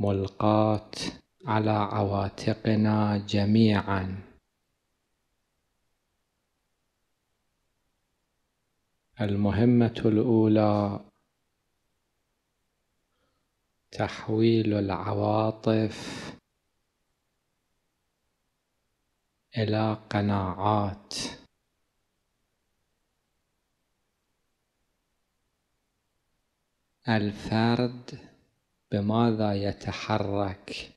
ملقاة على عواتقنا جميعا المهمة الأولى تحويل العواطف إلى قناعات الفرد بماذا يتحرك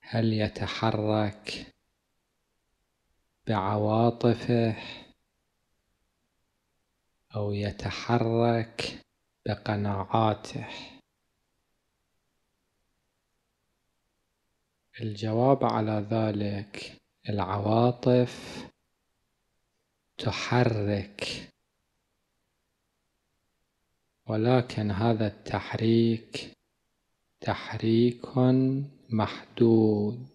هل يتحرك بعواطفه او يتحرك بقناعاته الجواب على ذلك العواطف تحرك ولكن هذا التحريك تحريك محدود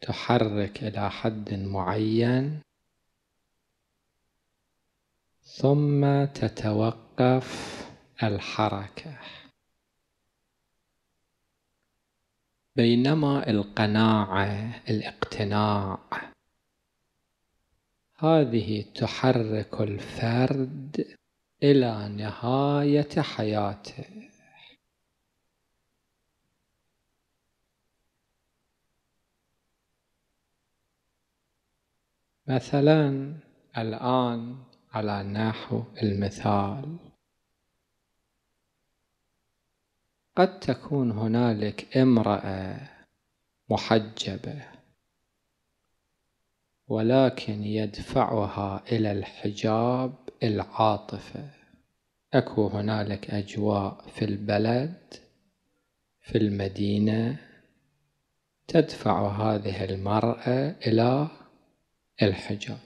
تحرك إلى حد معين ثم تتوقف الحركة بينما القناعة الاقتناع هذه تحرك الفرد إلى نهاية حياته مثلا الآن على نحو المثال قد تكون هنالك امرأة محجبة ولكن يدفعها إلى الحجاب العاطفة أكو هنالك أجواء في البلد في المدينة تدفع هذه المرأة إلى الحجاب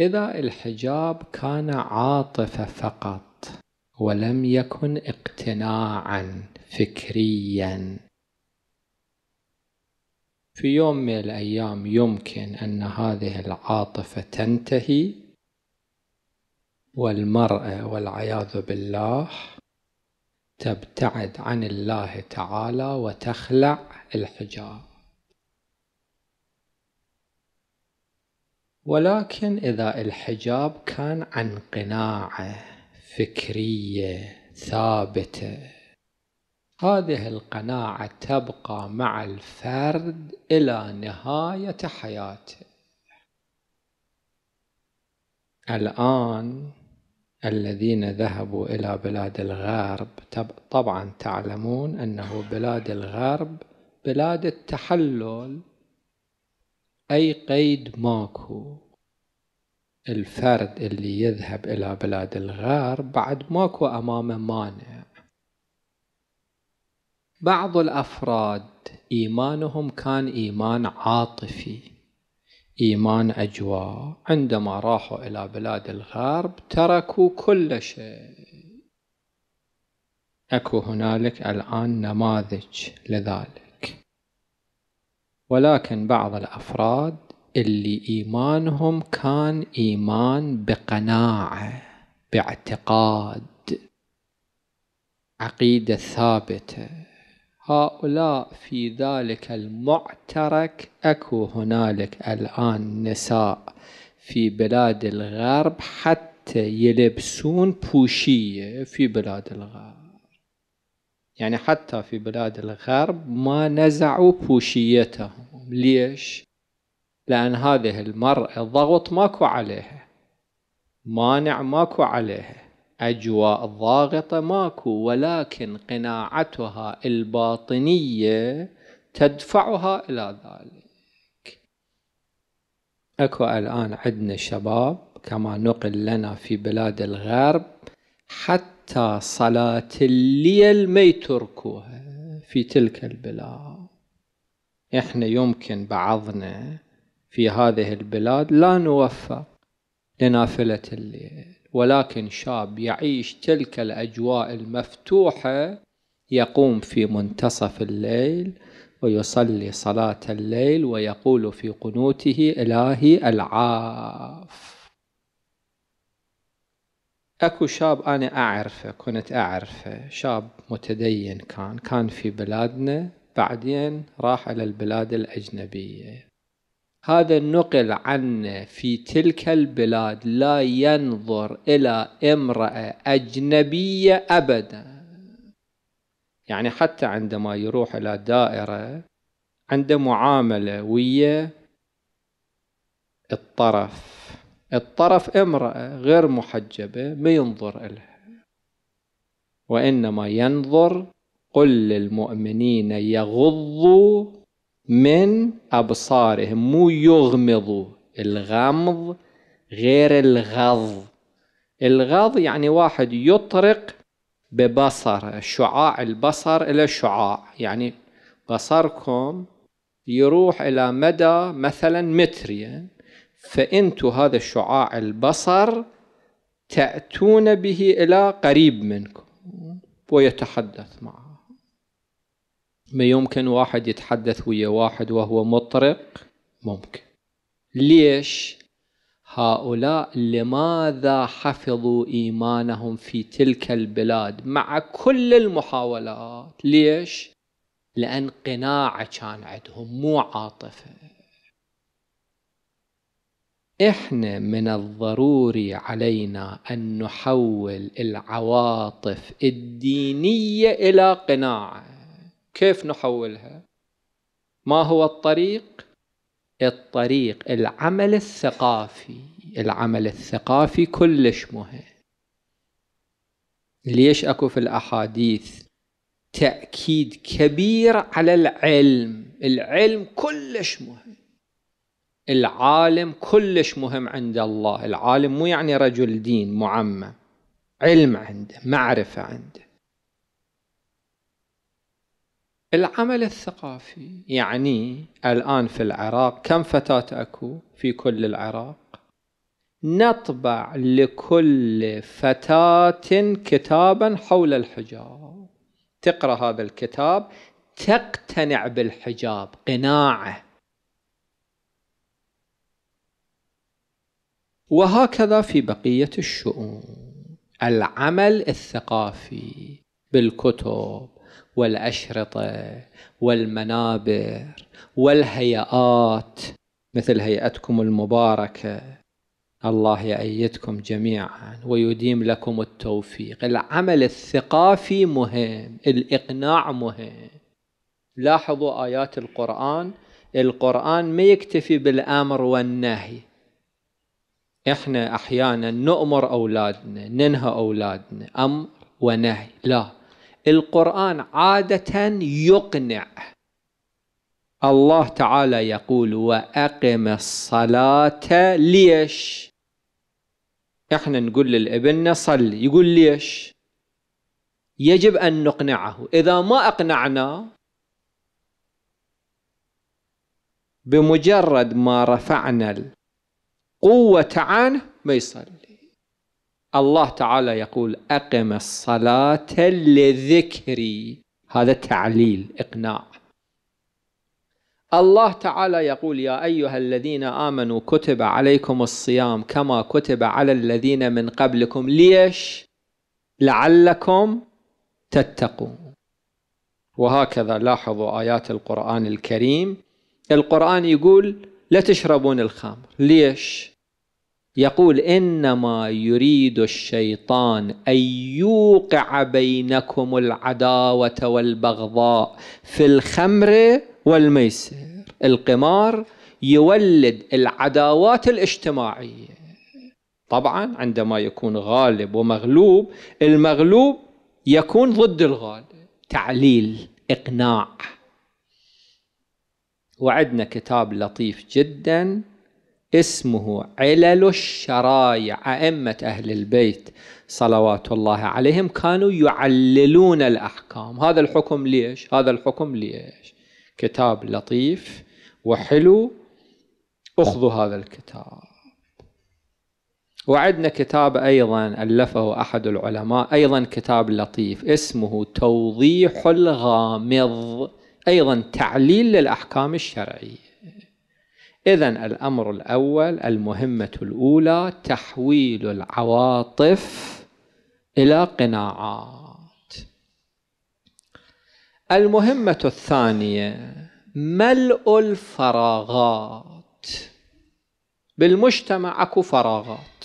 إذا الحجاب كان عاطفة فقط ولم يكن اقتناعا فكريا في يوم من الأيام يمكن أن هذه العاطفة تنتهي والمرأة والعياذ بالله تبتعد عن الله تعالى وتخلع الحجاب ولكن إذا الحجاب كان عن قناعة فكرية ثابتة هذه القناعة تبقى مع الفرد إلى نهاية حياته الآن الذين ذهبوا إلى بلاد الغرب طبعا تعلمون أنه بلاد الغرب بلاد التحلل أي قيد ماكو الفرد اللي يذهب إلى بلاد الغرب بعد ماكو أمامه مانع بعض الأفراد إيمانهم كان إيمان عاطفي إيمان أجواء عندما راحوا إلى بلاد الغرب تركوا كل شيء أكو هنالك الآن نماذج لذلك ولكن بعض الأفراد اللي إيمانهم كان إيمان بقناعة باعتقاد عقيدة ثابتة هؤلاء في ذلك المعترك أكو هنالك الآن نساء في بلاد الغرب حتى يلبسون بوشية في بلاد الغرب يعني حتى في بلاد الغرب ما نزعوا بوشيتهم ليش؟ لأن هذه المرأة ضغط ماكو عليها مانع ماكو عليها أجواء ضاغطة ماكو ولكن قناعتها الباطنية تدفعها إلى ذلك أكو الآن عندنا شباب كما نقل لنا في بلاد الغرب حتى صلاة الليل ما يتركوها في تلك البلاد احنا يمكن بعضنا في هذه البلاد لا نوفق لنافلة الليل ولكن شاب يعيش تلك الأجواء المفتوحة يقوم في منتصف الليل ويصلي صلاة الليل ويقول في قنوته إلهي العاف أكو شاب أنا أعرفه كنت أعرفه شاب متدين كان كان في بلادنا بعدين راح إلى البلاد الأجنبية هذا نقل عنا في تلك البلاد لا ينظر إلى امرأة أجنبية أبدا يعني حتى عندما يروح إلى دائرة عنده معاملة ويا الطرف الطرف امرأة غير محجبة ما ينظر إلها وإنما ينظر قل للمؤمنين يغضوا من أبصارهم مو يغمض الغمض غير الغض الغض يعني واحد يطرق ببصره شعاع البصر إلى شعاع يعني بصركم يروح إلى مدى مثلا مترين فأنتوا هذا الشعاع البصر تأتون به إلى قريب منكم ويتحدث معه ما يمكن واحد يتحدث ويا واحد وهو مطرق ممكن ليش هؤلاء لماذا حفظوا إيمانهم في تلك البلاد مع كل المحاولات ليش لأن قناعة كان عندهم مو عاطفة احنا من الضروري علينا ان نحول العواطف الدينيه الى قناعه كيف نحولها ما هو الطريق الطريق العمل الثقافي العمل الثقافي كلش مهم ليش اكو في الاحاديث تاكيد كبير على العلم العلم كلش مهم العالم كلش مهم عند الله العالم مو يعني رجل دين معمم علم عنده معرفه عنده العمل الثقافي يعني الآن في العراق كم فتاة أكو في كل العراق نطبع لكل فتاة كتابا حول الحجاب تقرأ هذا الكتاب تقتنع بالحجاب قناعة وهكذا في بقية الشؤون العمل الثقافي بالكتب والأشرطة والمنابر والهيئات مثل هيئتكم المباركة الله يأيدكم جميعا ويديم لكم التوفيق العمل الثقافي مهم الإقناع مهم لاحظوا آيات القرآن القرآن ما يكتفي بالأمر والنهي احنا احيانا نؤمر اولادنا ننهى اولادنا امر ونهي لا القرآن عادة يقنع الله تعالى يقول وأقم الصلاة ليش احنا نقول للابن صل يقول ليش يجب أن نقنعه إذا ما أقنعناه بمجرد ما رفعنا القوة عنه ما يصلي الله تعالى يقول أقم الصلاة لذكري هذا تعليل إقناع الله تعالى يقول يا أيها الذين آمنوا كتب عليكم الصيام كما كتب على الذين من قبلكم ليش لعلكم تتقون وهكذا لاحظوا آيات القرآن الكريم القرآن يقول لا تشربون الخمر ليش يقول انما يريد الشيطان ان يوقع بينكم العداوه والبغضاء في الخمر والميسر القمار يولد العداوات الاجتماعيه طبعا عندما يكون غالب ومغلوب المغلوب يكون ضد الغالب تعليل اقناع وعدنا كتاب لطيف جدا اسمه علل الشرايع أئمة أهل البيت صلوات الله عليهم كانوا يعللون الأحكام هذا الحكم ليش هذا الحكم ليش كتاب لطيف وحلو أخذوا هذا الكتاب وعدنا كتاب أيضا ألفه أحد العلماء أيضا كتاب لطيف اسمه توضيح الغامض أيضا تعليل للأحكام الشرعية إذا الأمر الأول المهمة الأولى تحويل العواطف إلى قناعات المهمة الثانية ملء الفراغات بالمجتمع اكو فراغات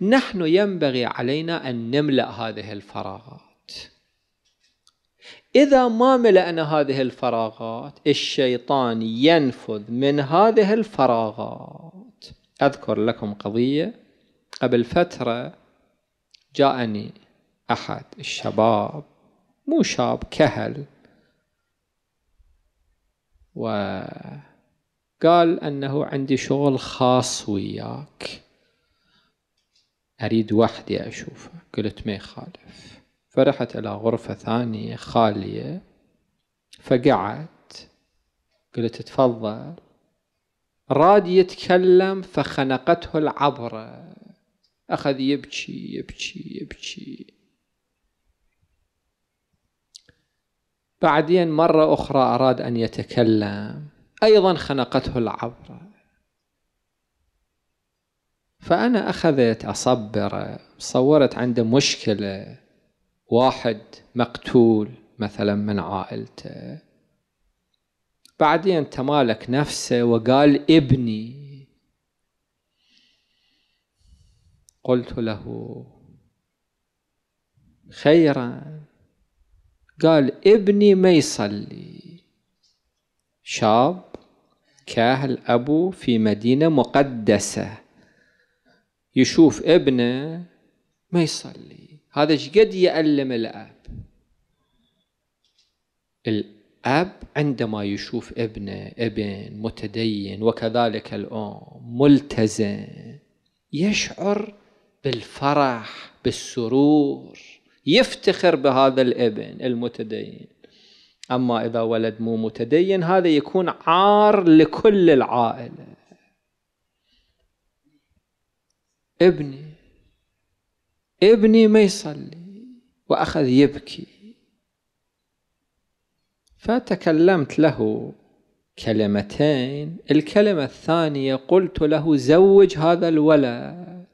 نحن ينبغي علينا أن نملأ هذه الفراغات إذا ما ملأنا هذه الفراغات الشيطان ينفذ من هذه الفراغات أذكر لكم قضية قبل فترة جاءني أحد الشباب مو شاب كهل وقال أنه عندي شغل خاص وياك أريد وحدي أشوفه قلت ما يخالف فرحت إلى غرفة ثانية خالية فقعت قلت تفضل راد يتكلم فخنقته العبرة أخذ يبكي يبكي يبكي بعدين مرة أخرى أراد أن يتكلم أيضا خنقته العبرة فأنا أخذت أصبره صورت عنده مشكلة واحد مقتول مثلا من عائلته بعدين تمالك نفسه وقال ابني قلت له خيرا قال ابني ما يصلي شاب كاهل أبو في مدينة مقدسة يشوف ابنه ما يصلي هذا ايش قد يألم الأب الأب عندما يشوف ابنه ابن متدين وكذلك الأم ملتزم يشعر بالفرح بالسرور يفتخر بهذا الابن المتدين أما إذا ولد مو متدين هذا يكون عار لكل العائلة ابني ابني ما يصلي وأخذ يبكي فتكلمت له كلمتين الكلمة الثانية قلت له زوج هذا الولد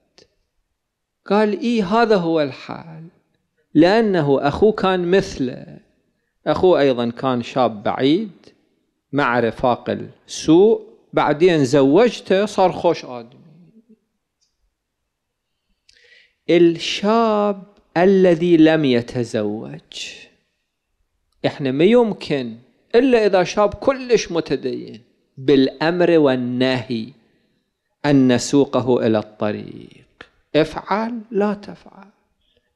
قال إي هذا هو الحال لأنه أخوه كان مثله أخوه أيضا كان شاب بعيد مع رفاق السوء بعدين زوجته صار خوش آدم الشاب الذي لم يتزوج احنا ما يمكن الا اذا شاب كلش متدين بالامر والنهي ان نسوقه الى الطريق افعل لا تفعل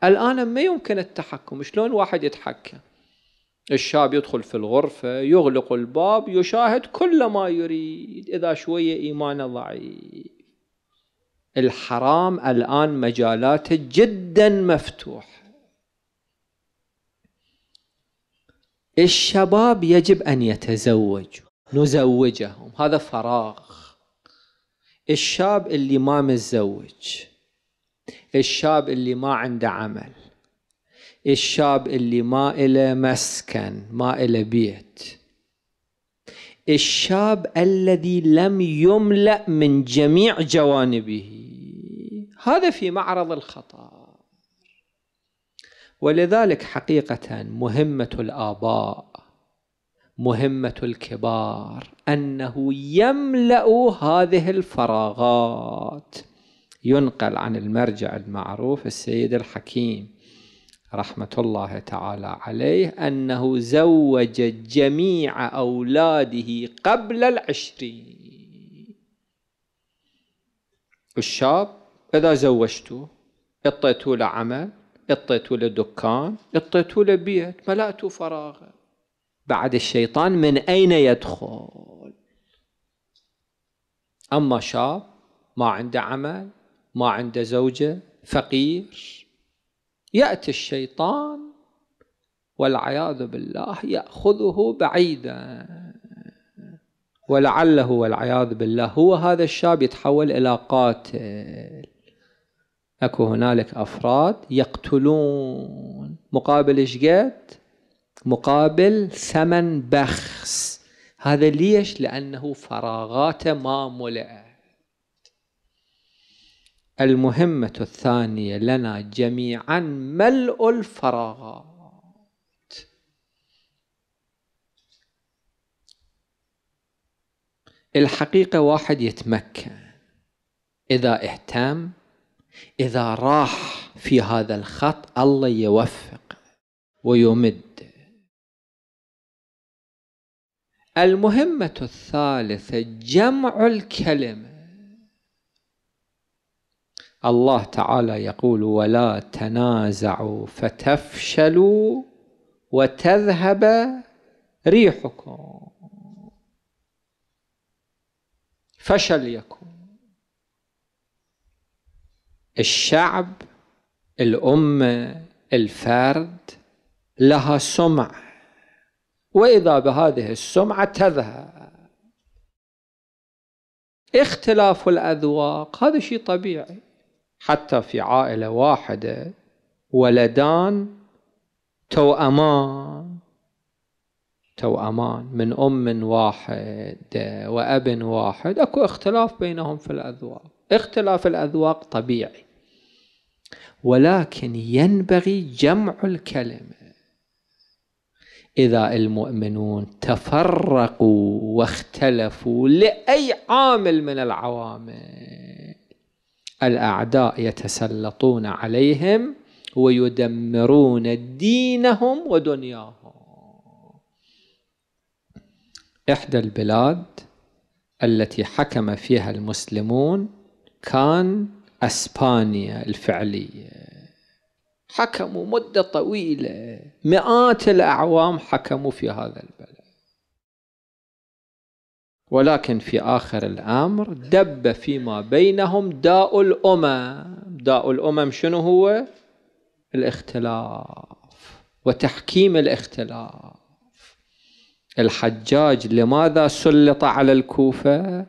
الان ما يمكن التحكم شلون واحد يتحكم الشاب يدخل في الغرفة يغلق الباب يشاهد كل ما يريد إذا شوية إيمانه ضعيف الحرام الآن مجالاته جدا مفتوحة الشباب يجب أن يتزوجوا نزوجهم هذا فراغ الشاب اللي ما متزوج الشاب اللي ما عنده عمل الشاب اللي ما إله مسكن ما إله بيت الشاب الذي لم يملأ من جميع جوانبه هذا في معرض الخطر ولذلك حقيقة مهمة الآباء مهمة الكبار أنه يملأ هذه الفراغات ينقل عن المرجع المعروف السيد الحكيم رحمة الله تعالى عليه أنه زوج جميع أولاده قبل العشرين الشاب إذا زوجته اطيته له عمل لدكان له دكان له بيت ملأته فراغه بعد الشيطان من أين يدخل أما شاب ما عنده عمل ما عنده زوجة فقير يأتي الشيطان والعياذ بالله يأخذه بعيدا ولعله والعياذ بالله هو هذا الشاب يتحول إلى قاتل أكو هنالك أفراد يقتلون مقابل إشقد مقابل ثمن بخس هذا ليش لأنه فراغاته ما ملئت المهمة الثانية لنا جميعا ملء الفراغات الحقيقة واحد يتمكن إذا اهتم إذا راح في هذا الخط الله يوفق ويمد المهمة الثالثة جمع الكلمة الله تعالى يقول ولا تنازعوا فتفشلوا وتذهب ريحكم فشل يكون الشعب الأمة الفرد لها سمعة وإذا بهذه السمعة تذهب اختلاف الأذواق هذا شيء طبيعي حتى في عائلة واحدة ولدان توأمان توأمان من أم واحدة وأب واحد أكو اختلاف بينهم في الأذواق اختلاف الأذواق طبيعي ولكن ينبغي جمع الكلمة إذا المؤمنون تفرقوا واختلفوا لأي عامل من العوامل الأعداء يتسلطون عليهم ويدمرون دينهم ودنياهم إحدى البلاد التي حكم فيها المسلمون كان أسبانيا الفعلية حكموا مدة طويلة مئات الأعوام حكموا في هذا البلد ولكن في آخر الأمر دب فيما بينهم داء الأمم داء الأمم شنو هو؟ الاختلاف وتحكيم الاختلاف الحجاج لماذا سلط على الكوفة؟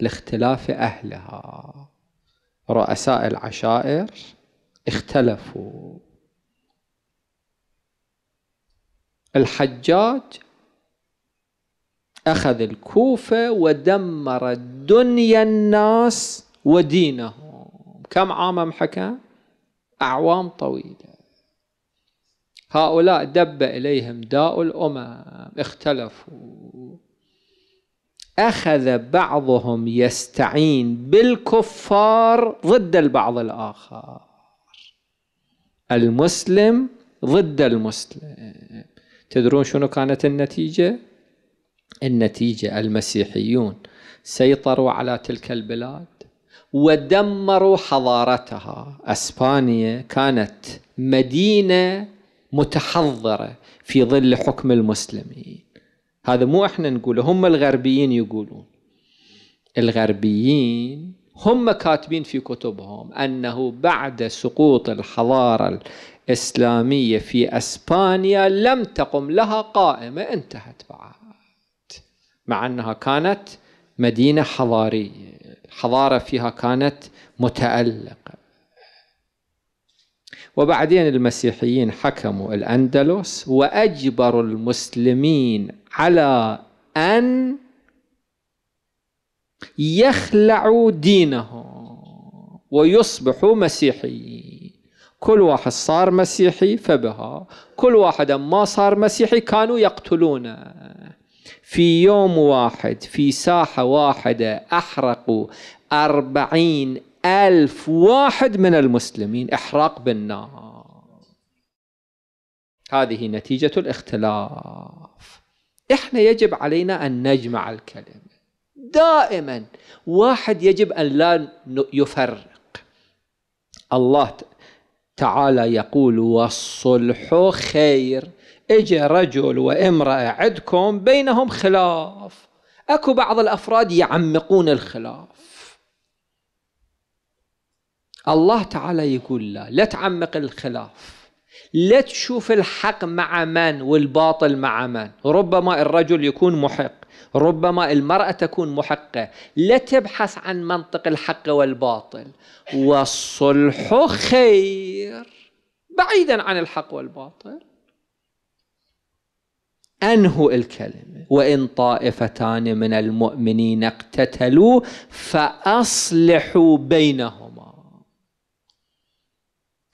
لاختلاف أهلها رؤساء العشائر اختلفوا الحجاج أخذ الكوفة ودمر الدنيا الناس ودينهم كم عام حكى أعوام طويلة هؤلاء دب إليهم داء الأمم اختلفوا أخذ بعضهم يستعين بالكفار ضد البعض الآخر المسلم ضد المسلم تدرون شنو كانت النتيجة؟ النتيجة المسيحيون سيطروا على تلك البلاد ودمروا حضارتها اسبانيا كانت مدينه متحضره في ظل حكم المسلمين هذا مو احنا نقوله هم الغربيين يقولون الغربيين هم كاتبين في كتبهم انه بعد سقوط الحضاره الاسلاميه في اسبانيا لم تقم لها قائمه انتهت بعد مع أنها كانت مدينة حضارية حضارة فيها كانت متألقة وبعدين المسيحيين حكموا الأندلس وأجبروا المسلمين على أن يخلعوا دينهم ويصبحوا مسيحيين كل واحد صار مسيحي فبها كل واحد ما صار مسيحي كانوا يقتلونه في يوم واحد في ساحة واحدة أحرقوا أربعين ألف واحد من المسلمين إحراق بالنار هذه نتيجة الاختلاف إحنا يجب علينا أن نجمع الكلمة دائما واحد يجب أن لا يفرق الله تعالى يقول والصلح خير اجى رجل وامرأة عندكم بينهم خلاف اكو بعض الافراد يعمقون الخلاف الله تعالى يقول لا لا تعمق الخلاف لا تشوف الحق مع من والباطل مع من ربما الرجل يكون محق ربما المرأة تكون محقة لا تبحث عن منطق الحق والباطل والصلح خير بعيدا عن الحق والباطل أنهوا الكلمة وإن طائفتان من المؤمنين اقتتلوا فأصلحوا بينهما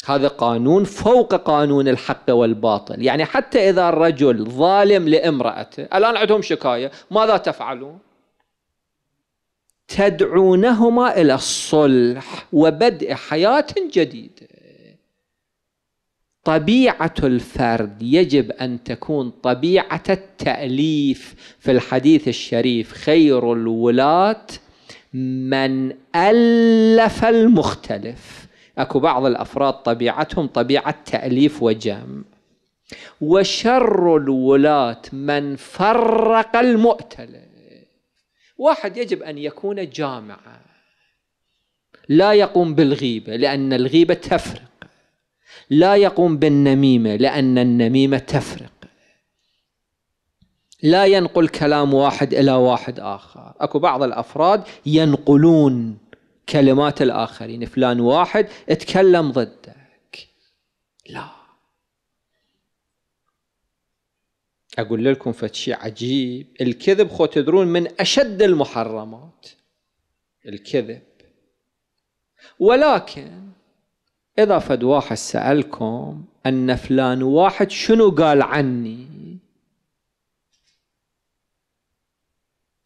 هذا قانون فوق قانون الحق والباطل يعني حتى إذا الرجل ظالم لامرأته الآن عندهم شكاية ماذا تفعلون تدعونهما إلى الصلح وبدء حياة جديدة طبيعة الفرد يجب أن تكون طبيعة التأليف في الحديث الشريف خير الولاة من ألف المختلف أكو بعض الأفراد طبيعتهم طبيعة تأليف وجمع وشر الولاة من فرق المؤتلف واحد يجب أن يكون جامعا لا يقوم بالغيبة لأن الغيبة تفرق لا يقوم بالنميمة لأن النميمة تفرق لا ينقل كلام واحد إلى واحد آخر أكو بعض الأفراد ينقلون كلمات الآخرين فلان واحد اتكلم ضدك لا أقول لكم فتشي عجيب الكذب خو تدرون من أشد المحرمات الكذب ولكن إذا فد واحد سألكم أن فلان واحد شنو قال عني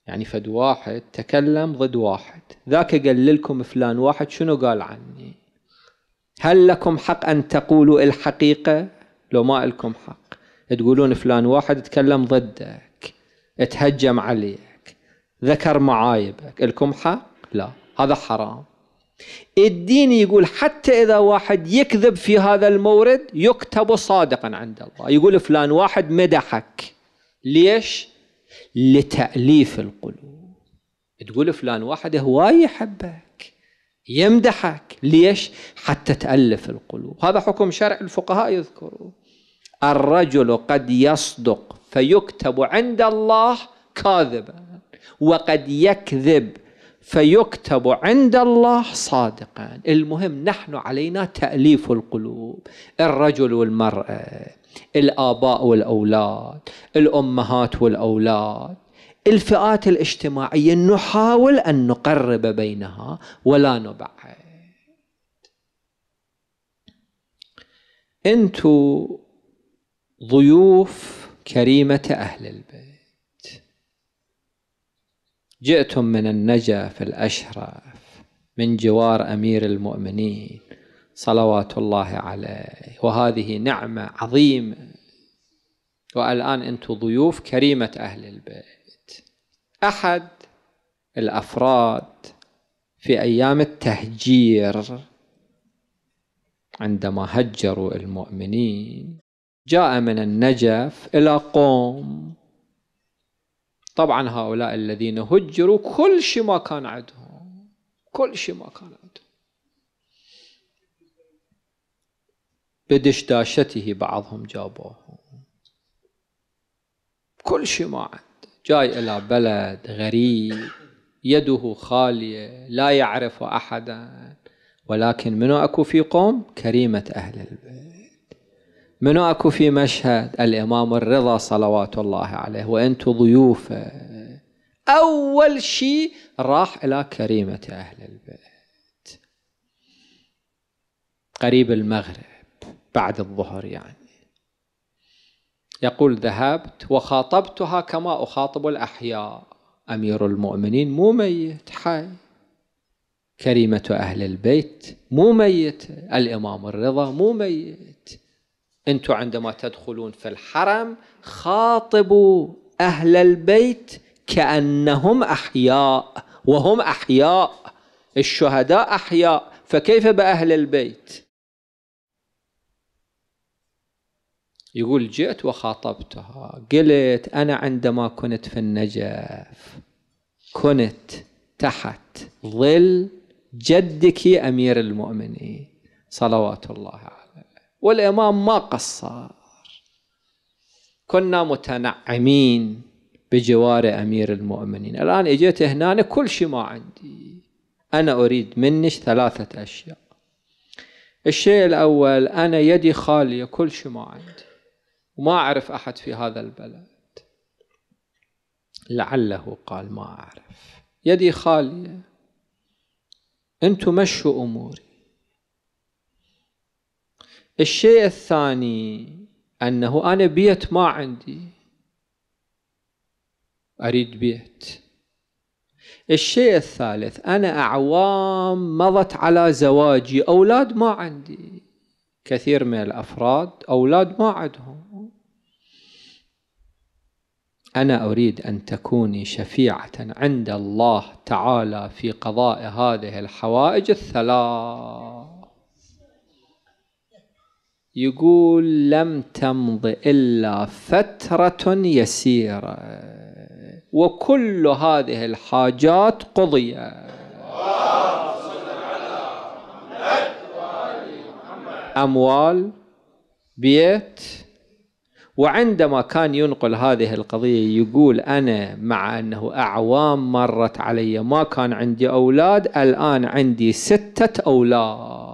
يعني فد واحد تكلم ضد واحد ذاك قال لكم فلان واحد شنو قال عني هل لكم حق أن تقولوا الحقيقة لو ما لكم حق تقولون فلان واحد تكلم ضدك تهجم عليك ذكر معايبك لكم حق لا هذا حرام الدين يقول حتى إذا واحد يكذب في هذا المورد يكتب صادقا عند الله يقول فلان واحد مدحك ليش؟ لتأليف القلوب تقول فلان واحد هواي يحبك يمدحك ليش؟ حتى تألف القلوب هذا حكم شرع الفقهاء يذكروه الرجل قد يصدق فيكتب عند الله كاذبا وقد يكذب فيكتب عند الله صادقا المهم نحن علينا تأليف القلوب الرجل والمرأة الآباء والأولاد الأمهات والأولاد الفئات الاجتماعية نحاول أن نقرب بينها ولا نبعد أنتوا ضيوف كريمة أهل البيت جئتم من النجف الأشرف من جوار أمير المؤمنين صلوات الله عليه وهذه نعمة عظيمة والآن أنتم ضيوف كريمة أهل البيت أحد الأفراد في أيام التهجير عندما هجروا المؤمنين جاء من النجف إلى قوم طبعا هؤلاء الذين هجروا كل شيء ما كان عندهم كل شيء ما كان عندهم بدشداشته بعضهم جابوه كل شيء ما عنده جاي إلى بلد غريب يده خالية لا يعرف أحدا ولكن منو أكو في قوم كريمة أهل البيت منو اكو في مشهد الامام الرضا صلوات الله عليه وانت ضيوفه اول شيء راح الى كريمه اهل البيت قريب المغرب بعد الظهر يعني يقول ذهبت وخاطبتها كما اخاطب الاحياء امير المؤمنين مو ميت حي كريمه اهل البيت مو ميت الامام الرضا مو ميت أنتم عندما تدخلون في الحرم خاطبوا أهل البيت كأنهم أحياء وهم أحياء الشهداء أحياء فكيف بأهل البيت يقول جئت وخاطبتها قلت أنا عندما كنت في النجف كنت تحت ظل جدك أمير المؤمنين صلوات الله عليه والإمام ما قصر كنا متنعمين بجوار أمير المؤمنين الآن إجيت هنا أنا كل شيء ما عندي أنا أريد منك ثلاثة أشياء الشيء الأول أنا يدي خالية كل شيء ما عندي وما أعرف أحد في هذا البلد لعله قال ما أعرف يدي خالية أنتم مشوا أموري الشيء الثاني أنه أنا بيت ما عندي أريد بيت الشيء الثالث أنا أعوام مضت على زواجي أولاد ما عندي كثير من الأفراد أولاد ما عندهم أنا أريد أن تكوني شفيعة عند الله تعالى في قضاء هذه الحوائج الثلاث يقول لم تمض إلا فترة يسيرة وكل هذه الحاجات قضية أموال بيت وعندما كان ينقل هذه القضية يقول أنا مع أنه أعوام مرت علي ما كان عندي أولاد الآن عندي ستة أولاد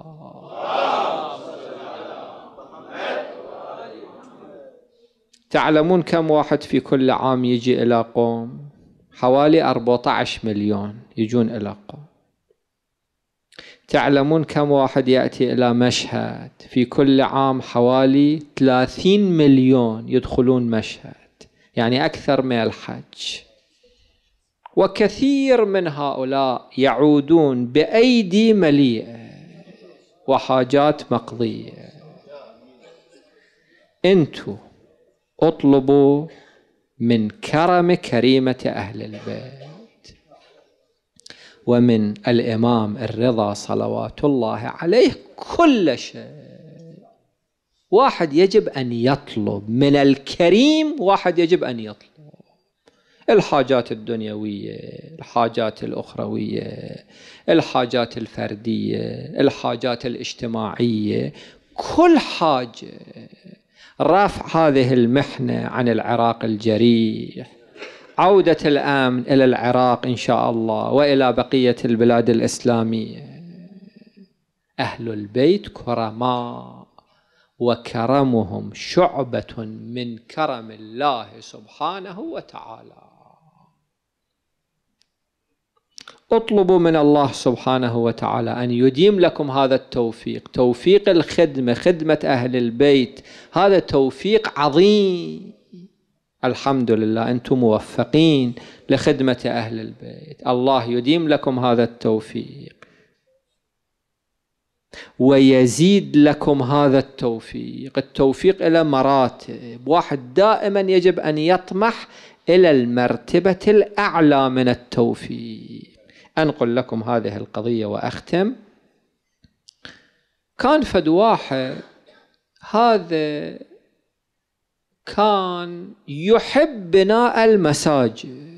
تعلمون كم واحد في كل عام يجي إلى قوم حوالي 14 مليون يجون إلى قوم تعلمون كم واحد يأتي إلى مشهد في كل عام حوالي 30 مليون يدخلون مشهد يعني أكثر من الحج وكثير من هؤلاء يعودون بأيدي مليئة وحاجات مقضية أنتم اطلبوا من كرم كريمة أهل البيت ومن الإمام الرضا صلوات الله عليه كل شيء واحد يجب أن يطلب من الكريم واحد يجب أن يطلب الحاجات الدنيوية الحاجات الأخروية الحاجات الفردية الحاجات الاجتماعية كل حاجة رفع هذه المحنة عن العراق الجريح عودة الآمن إلى العراق إن شاء الله وإلى بقية البلاد الإسلامية أهل البيت كرماء وكرمهم شعبة من كرم الله سبحانه وتعالى اطلبوا من الله سبحانه وتعالى أن يديم لكم هذا التوفيق توفيق الخدمة خدمة أهل البيت هذا توفيق عظيم الحمد لله أنتم موفقين لخدمة أهل البيت الله يديم لكم هذا التوفيق ويزيد لكم هذا التوفيق التوفيق إلى مراتب واحد دائما يجب أن يطمح إلى المرتبة الأعلى من التوفيق أنقل لكم هذه القضية وأختم كان فد واحد هذا كان يحب بناء المساجد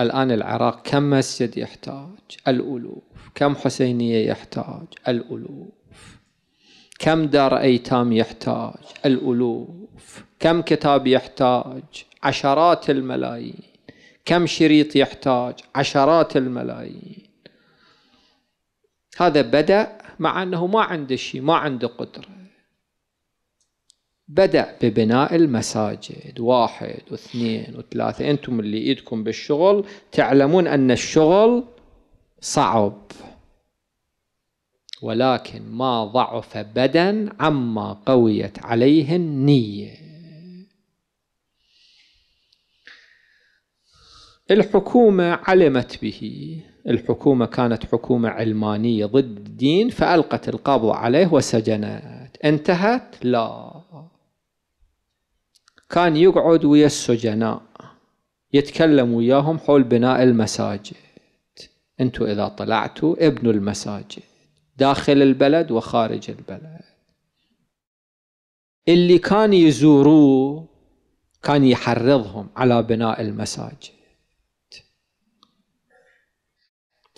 الآن العراق كم مسجد يحتاج الألوف كم حسينية يحتاج الألوف كم دار أيتام يحتاج الألوف كم كتاب يحتاج عشرات الملايين كم شريط يحتاج عشرات الملايين هذا بدأ مع أنه ما عنده شيء ما عنده قدرة بدأ ببناء المساجد واحد واثنين وثلاثة أنتم اللي إيدكم بالشغل تعلمون أن الشغل صعب ولكن ما ضعف بدن عما قويت عليه النيه الحكومة علمت به الحكومة كانت حكومة علمانية ضد الدين فألقت القبض عليه وسجنت انتهت؟ لا كان يقعد ويا السجناء يتكلم وياهم حول بناء المساجد انتوا اذا طلعتوا ابنوا المساجد داخل البلد وخارج البلد اللي كان يزوروه كان يحرضهم على بناء المساجد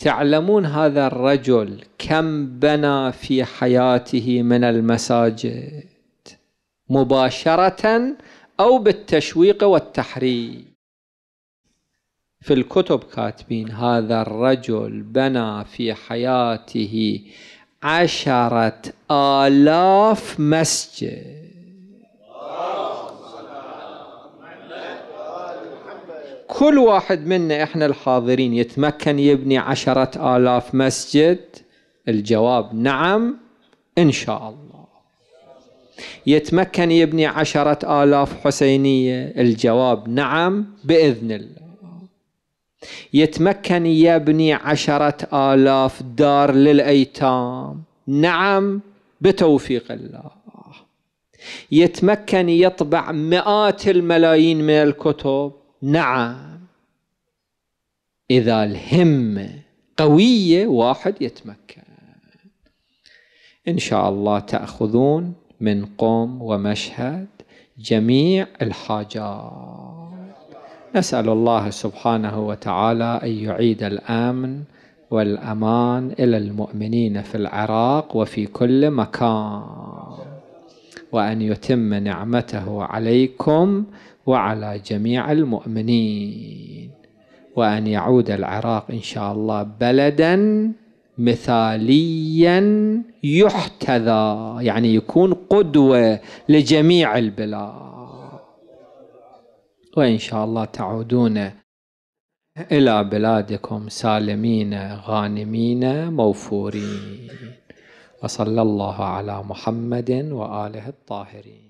تعلمون هذا الرجل كم بنى في حياته من المساجد مباشرة أو بالتشويق والتحريك في الكتب كاتبين هذا الرجل بنى في حياته عشرة آلاف مسجد كل واحد منا احنا الحاضرين يتمكن يبني عشرة آلاف مسجد الجواب نعم إن شاء الله يتمكن يبني عشرة آلاف حسينية الجواب نعم بإذن الله يتمكن يبني عشرة آلاف دار للأيتام نعم بتوفيق الله يتمكن يطبع مئات الملايين من الكتب نعم إذا الهمة قوية واحد يتمكن إن شاء الله تأخذون من قوم ومشهد جميع الحاجات نسأل الله سبحانه وتعالى أن يعيد الأمن والأمان إلى المؤمنين في العراق وفي كل مكان وأن يتم نعمته عليكم وعلى جميع المؤمنين وأن يعود العراق إن شاء الله بلدا مثاليا يحتذى يعني يكون قدوة لجميع البلاد وإن شاء الله تعودون إلى بلادكم سالمين غانمين موفورين وصلى الله على محمد وآله الطاهرين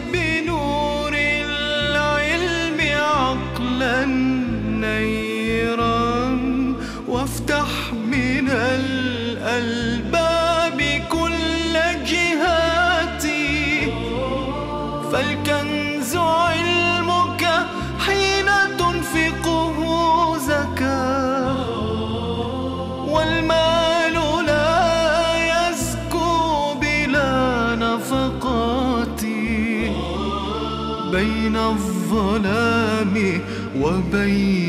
我悲。